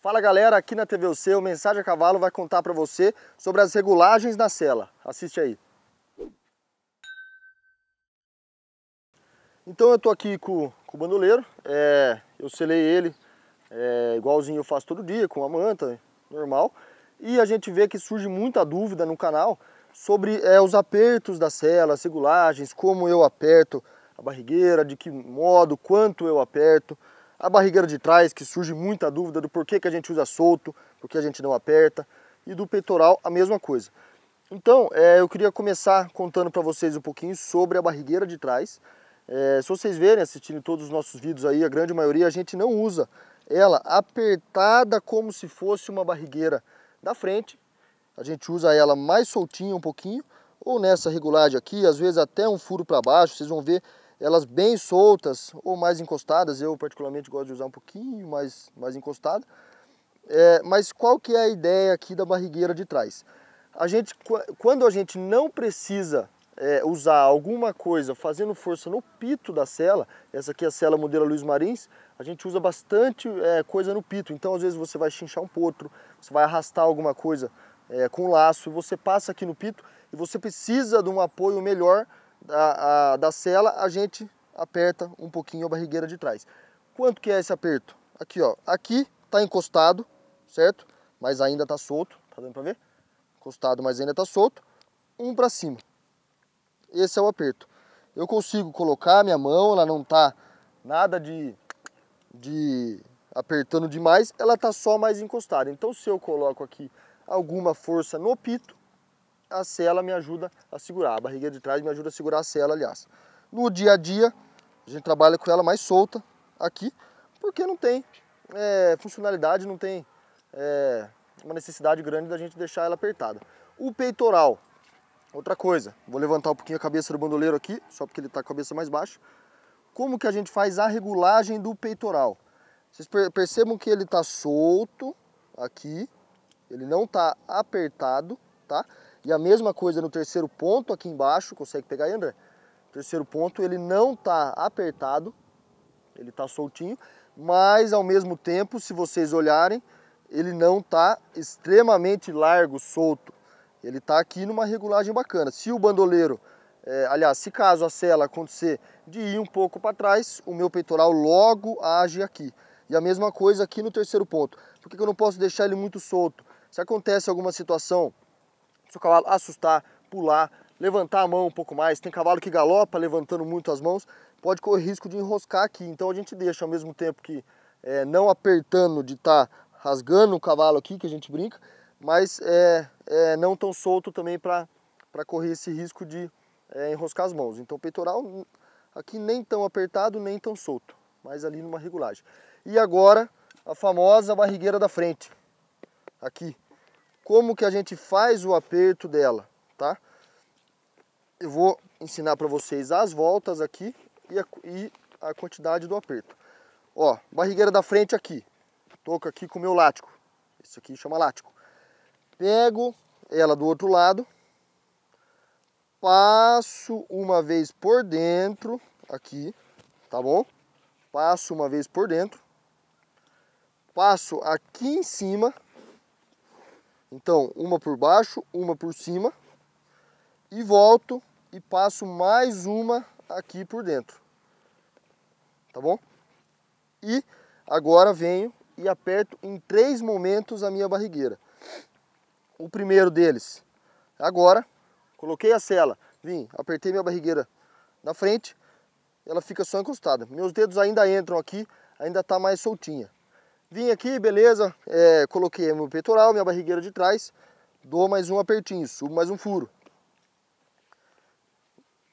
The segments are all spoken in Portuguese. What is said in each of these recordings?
Fala galera, aqui na TV O o Mensagem a Cavalo vai contar para você sobre as regulagens da sela. Assiste aí. Então eu tô aqui com, com, o bandoleiro, é, eu selei ele é, igualzinho eu faço todo dia, com a manta, normal. E a gente vê que surge muita dúvida no canal sobre é, os apertos da sela, as regulagens, como eu aperto a barrigueira, de que modo, quanto eu aperto a barrigueira de trás, que surge muita dúvida do porquê que a gente usa solto, porque a gente não aperta, e do peitoral a mesma coisa. Então, é, eu queria começar contando para vocês um pouquinho sobre a barrigueira de trás. É, se vocês verem, assistindo todos os nossos vídeos aí, a grande maioria a gente não usa ela apertada como se fosse uma barrigueira da frente. A gente usa ela mais soltinha um pouquinho, ou nessa regulagem aqui, às vezes até um furo para baixo, vocês vão ver elas bem soltas ou mais encostadas, eu particularmente gosto de usar um pouquinho mais, mais encostada. É, mas qual que é a ideia aqui da barrigueira de trás? A gente, quando a gente não precisa é, usar alguma coisa fazendo força no pito da cela, essa aqui é a cela modelo Luiz Marins, a gente usa bastante é, coisa no pito, então às vezes você vai chinchar um potro, você vai arrastar alguma coisa é, com laço, você passa aqui no pito e você precisa de um apoio melhor da, a, da cela, a gente aperta um pouquinho a barrigueira de trás. Quanto que é esse aperto? Aqui, ó. Aqui tá encostado, certo? Mas ainda tá solto. Tá dando pra ver? Encostado, mas ainda tá solto. Um pra cima. Esse é o aperto. Eu consigo colocar a minha mão, ela não tá nada de, de apertando demais, ela tá só mais encostada. Então se eu coloco aqui alguma força no pito, a sela me ajuda a segurar, a barriguinha de trás me ajuda a segurar a sela, aliás. No dia a dia, a gente trabalha com ela mais solta aqui, porque não tem é, funcionalidade, não tem é, uma necessidade grande da gente deixar ela apertada. O peitoral, outra coisa, vou levantar um pouquinho a cabeça do bandoleiro aqui, só porque ele está com a cabeça mais baixa. Como que a gente faz a regulagem do peitoral? Vocês percebam que ele está solto aqui, ele não está apertado, tá? E a mesma coisa no terceiro ponto aqui embaixo, consegue pegar aí, André? terceiro ponto, ele não tá apertado, ele tá soltinho, mas ao mesmo tempo, se vocês olharem, ele não tá extremamente largo, solto. Ele tá aqui numa regulagem bacana. Se o bandoleiro, é, aliás, se caso a cela acontecer de ir um pouco para trás, o meu peitoral logo age aqui. E a mesma coisa aqui no terceiro ponto. Por que eu não posso deixar ele muito solto? Se acontece alguma situação seu cavalo assustar, pular, levantar a mão um pouco mais. Tem cavalo que galopa levantando muito as mãos, pode correr risco de enroscar aqui. Então a gente deixa ao mesmo tempo que é, não apertando de estar tá rasgando o cavalo aqui, que a gente brinca, mas é, é não tão solto também para correr esse risco de é, enroscar as mãos. Então o peitoral aqui nem tão apertado, nem tão solto, mas ali numa regulagem. E agora a famosa barrigueira da frente, aqui como que a gente faz o aperto dela, tá? Eu vou ensinar para vocês as voltas aqui e a, e a quantidade do aperto. Ó, barrigueira da frente aqui, toco aqui com o meu látigo, isso aqui chama látigo. Pego ela do outro lado, passo uma vez por dentro aqui, tá bom? Passo uma vez por dentro, passo aqui em cima, então, uma por baixo, uma por cima e volto e passo mais uma aqui por dentro. Tá bom? E agora venho e aperto em três momentos a minha barrigueira. O primeiro deles, agora, coloquei a sela, vim, apertei minha barrigueira na frente, ela fica só encostada. Meus dedos ainda entram aqui, ainda está mais soltinha. Vim aqui, beleza, é, coloquei meu peitoral, minha barrigueira de trás, dou mais um apertinho, subo mais um furo.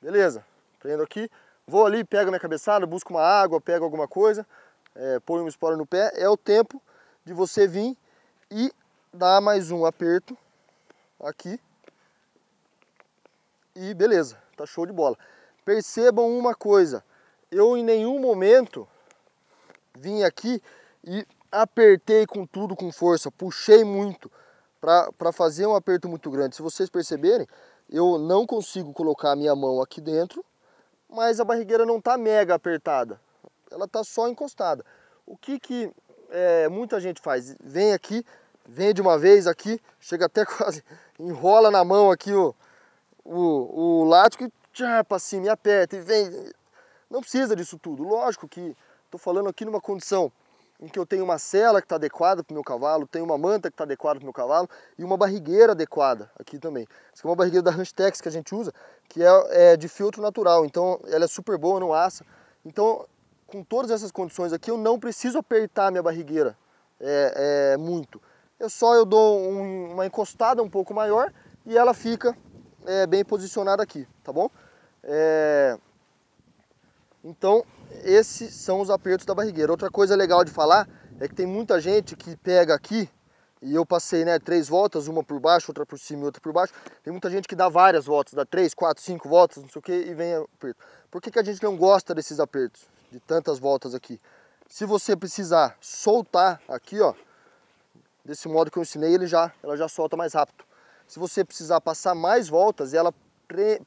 Beleza, prendo aqui, vou ali, pego minha cabeçada, busco uma água, pego alguma coisa, é, põe um espora no pé, é o tempo de você vir e dar mais um aperto aqui. E beleza, tá show de bola. Percebam uma coisa, eu em nenhum momento vim aqui e apertei com tudo, com força, puxei muito para fazer um aperto muito grande. Se vocês perceberem, eu não consigo colocar a minha mão aqui dentro, mas a barrigueira não está mega apertada, ela está só encostada. O que, que é, muita gente faz? Vem aqui, vem de uma vez aqui, chega até quase, enrola na mão aqui o, o, o látigo e tchá, para cima e aperta e vem. Não precisa disso tudo, lógico que estou falando aqui numa condição em que eu tenho uma cela que está adequada para o meu cavalo, tenho uma manta que está adequada para o meu cavalo e uma barrigueira adequada aqui também. Essa aqui é uma barrigueira da Tex que a gente usa, que é, é de filtro natural, então ela é super boa, não assa. Então, com todas essas condições aqui, eu não preciso apertar minha barrigueira é, é muito. Eu só eu dou um, uma encostada um pouco maior e ela fica é, bem posicionada aqui, tá bom? É, então, esses são os apertos da barrigueira. Outra coisa legal de falar é que tem muita gente que pega aqui, e eu passei né, três voltas, uma por baixo, outra por cima e outra por baixo. Tem muita gente que dá várias voltas, dá três, quatro, cinco voltas, não sei o que, e vem aperto. Por que, que a gente não gosta desses apertos, de tantas voltas aqui? Se você precisar soltar aqui, ó, desse modo que eu ensinei, ele já, ela já solta mais rápido. Se você precisar passar mais voltas, ela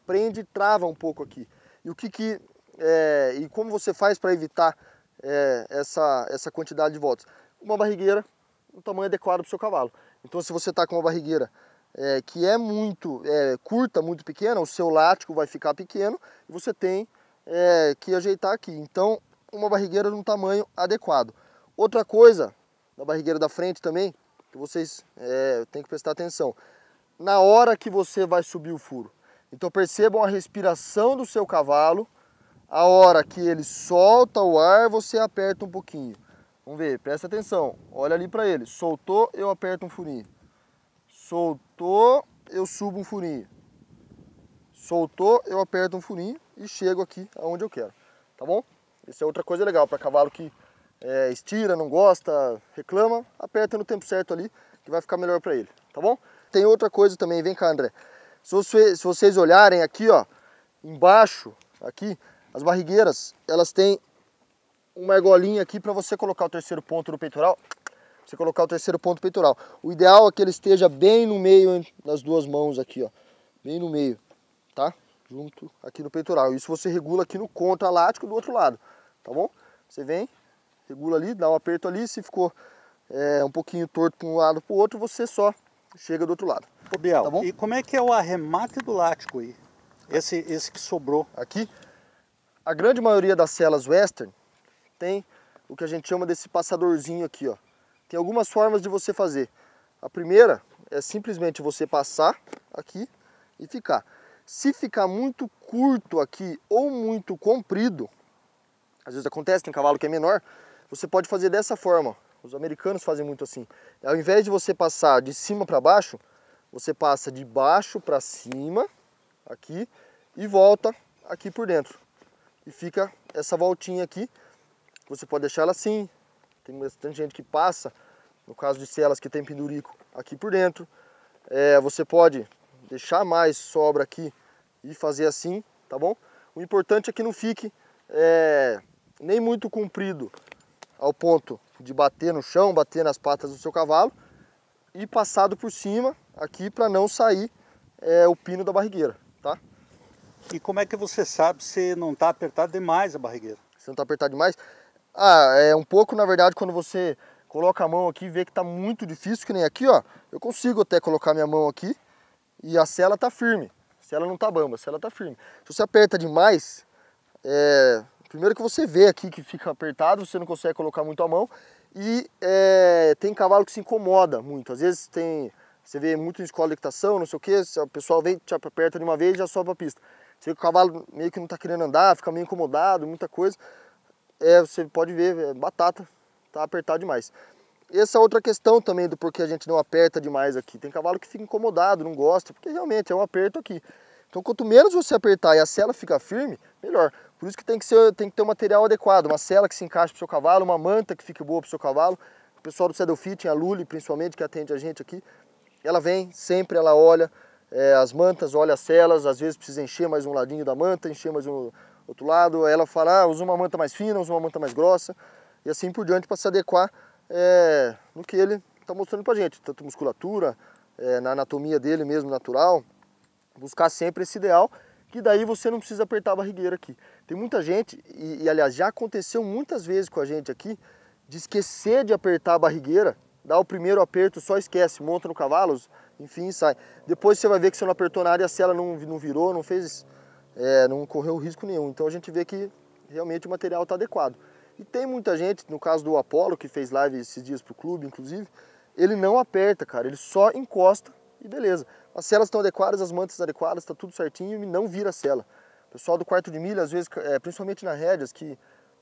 prende e trava um pouco aqui. E o que, que é, e como você faz para evitar é, essa, essa quantidade de votos? Uma barrigueira no um tamanho adequado para o seu cavalo. Então, se você está com uma barrigueira é, que é muito é, curta, muito pequena, o seu látigo vai ficar pequeno e você tem é, que ajeitar aqui. Então, uma barrigueira no tamanho adequado. Outra coisa, da barrigueira da frente também, que vocês é, têm que prestar atenção. Na hora que você vai subir o furo. Então percebam a respiração do seu cavalo a hora que ele solta o ar, você aperta um pouquinho. Vamos ver, presta atenção. Olha ali para ele. Soltou, eu aperto um furinho. Soltou, eu subo um furinho. Soltou, eu aperto um furinho e chego aqui aonde eu quero. Tá bom? Essa é outra coisa legal para cavalo que é, estira, não gosta, reclama, aperta no tempo certo ali que vai ficar melhor para ele, tá bom? Tem outra coisa também, vem cá André, se, você, se vocês olharem aqui ó, embaixo, aqui, as barrigueiras, elas têm uma argolinha aqui para você colocar o terceiro ponto do peitoral. Você colocar o terceiro ponto peitoral. O ideal é que ele esteja bem no meio das duas mãos aqui, ó. Bem no meio, tá? Junto aqui no peitoral. Isso você regula aqui no contralático do outro lado, tá bom? Você vem, regula ali, dá um aperto ali. Se ficou é, um pouquinho torto para um lado para o outro, você só chega do outro lado. Ô Biel, tá bom? e como é que é o arremate do lático aí? Esse, esse que sobrou. Aqui? A grande maioria das celas western tem o que a gente chama desse passadorzinho aqui, ó. Tem algumas formas de você fazer. A primeira é simplesmente você passar aqui e ficar. Se ficar muito curto aqui ou muito comprido, às vezes acontece, tem cavalo que é menor, você pode fazer dessa forma. Os americanos fazem muito assim. Ao invés de você passar de cima para baixo, você passa de baixo para cima, aqui, e volta aqui por dentro e fica essa voltinha aqui. Você pode deixar ela assim, tem bastante gente que passa, no caso de celas que tem pendurico aqui por dentro. É, você pode deixar mais sobra aqui e fazer assim, tá bom? O importante é que não fique é, nem muito comprido ao ponto de bater no chão, bater nas patas do seu cavalo e passado por cima aqui para não sair é, o pino da barrigueira, tá? E como é que você sabe se não está apertado demais a barrigueira? Se não está apertado demais? Ah, é um pouco, na verdade, quando você coloca a mão aqui e vê que está muito difícil, que nem aqui, ó. Eu consigo até colocar minha mão aqui e a cela está firme. A cela não está bamba, a cela está firme. Se você aperta demais, é... primeiro que você vê aqui que fica apertado, você não consegue colocar muito a mão. E é... tem cavalo que se incomoda muito. Às vezes tem... Você vê muito em escola de equitação, não sei o que, o pessoal vem, te aperta de uma vez e já sobe a pista se que o cavalo meio que não está querendo andar, fica meio incomodado, muita coisa. É, você pode ver, é batata, tá apertado demais. Essa é outra questão também do porquê a gente não aperta demais aqui. Tem cavalo que fica incomodado, não gosta, porque realmente é um aperto aqui. Então quanto menos você apertar e a sela fica firme, melhor. Por isso que tem que, ser, tem que ter um material adequado, uma sela que se encaixe para o seu cavalo, uma manta que fique boa para o seu cavalo. O pessoal do Saddle Fitting, a Luli principalmente, que atende a gente aqui, ela vem sempre, ela olha, é, as mantas, olha as celas, às vezes precisa encher mais um ladinho da manta, encher mais um outro lado. ela fala, ah, usa uma manta mais fina, usa uma manta mais grossa, e assim por diante para se adequar é, no que ele está mostrando para gente, tanto musculatura, é, na anatomia dele mesmo natural, buscar sempre esse ideal, que daí você não precisa apertar a barrigueira aqui. Tem muita gente, e, e aliás já aconteceu muitas vezes com a gente aqui, de esquecer de apertar a barrigueira, dá o primeiro aperto, só esquece, monta no cavalo, enfim, sai. Depois você vai ver que você não apertou na área se ela não, não virou, não fez, é, não correu risco nenhum. Então a gente vê que realmente o material está adequado. E tem muita gente, no caso do Apollo que fez live esses dias pro clube, inclusive, ele não aperta, cara, ele só encosta e beleza. As celas estão adequadas, as mantas adequadas, está tudo certinho e não vira a cela. O pessoal do quarto de milha, às vezes, é, principalmente na rédeas, que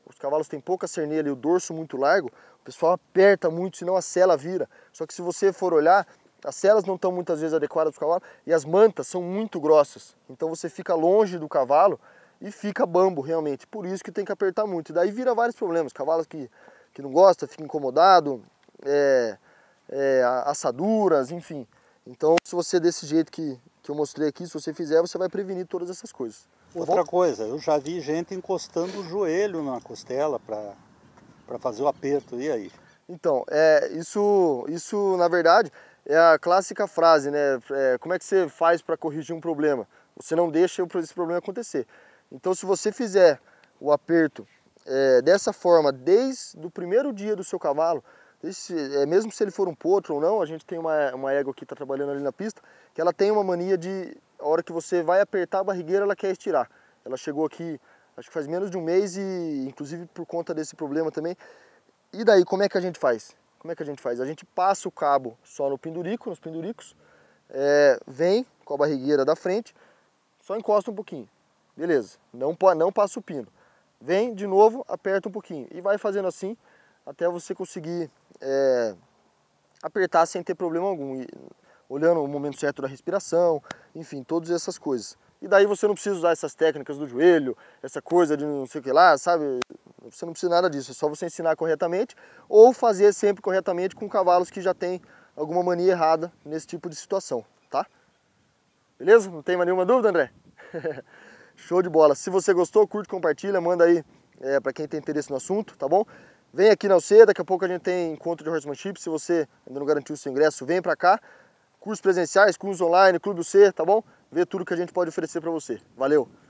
os cavalos têm pouca cernelha e o dorso muito largo, o pessoal aperta muito, senão a cela vira. Só que se você for olhar, as celas não estão muitas vezes adequadas para o cavalo e as mantas são muito grossas. Então você fica longe do cavalo e fica bambo realmente. Por isso que tem que apertar muito. E daí vira vários problemas. Cavalos que, que não gostam ficam incomodado, é, é, assaduras, enfim. Então se você é desse jeito que, que eu mostrei aqui, se você fizer, você vai prevenir todas essas coisas. Tá Outra bom? coisa, eu já vi gente encostando o joelho na costela para fazer o aperto. E aí? Então, é, isso, isso na verdade é a clássica frase, né? É, como é que você faz para corrigir um problema? Você não deixa esse problema acontecer. Então, se você fizer o aperto é, dessa forma desde o primeiro dia do seu cavalo, esse, é, mesmo se ele for um potro ou não, a gente tem uma, uma égua que está trabalhando ali na pista, que ela tem uma mania de, a hora que você vai apertar a barrigueira, ela quer estirar. Ela chegou aqui, acho que faz menos de um mês e, inclusive, por conta desse problema também. E daí, como é que a gente faz? como é que a gente faz? A gente passa o cabo só no pendurico, nos penduricos, é, vem com a barrigueira da frente, só encosta um pouquinho. Beleza, não, não passa o pino. Vem de novo, aperta um pouquinho e vai fazendo assim até você conseguir é, apertar sem ter problema algum. E, olhando o momento certo da respiração, enfim, todas essas coisas. E daí você não precisa usar essas técnicas do joelho, essa coisa de não sei o que lá, sabe? Você não precisa nada disso, é só você ensinar corretamente ou fazer sempre corretamente com cavalos que já têm alguma mania errada nesse tipo de situação, tá? Beleza? Não tem mais nenhuma dúvida, André? Show de bola. Se você gostou, curte, compartilha, manda aí é, para quem tem interesse no assunto, tá bom? Vem aqui na UC, daqui a pouco a gente tem encontro de horsemanship. Se você ainda não garantiu o seu ingresso, vem para cá. Cursos presenciais, cursos online, Clube UC, tá bom? Vê tudo que a gente pode oferecer para você. Valeu!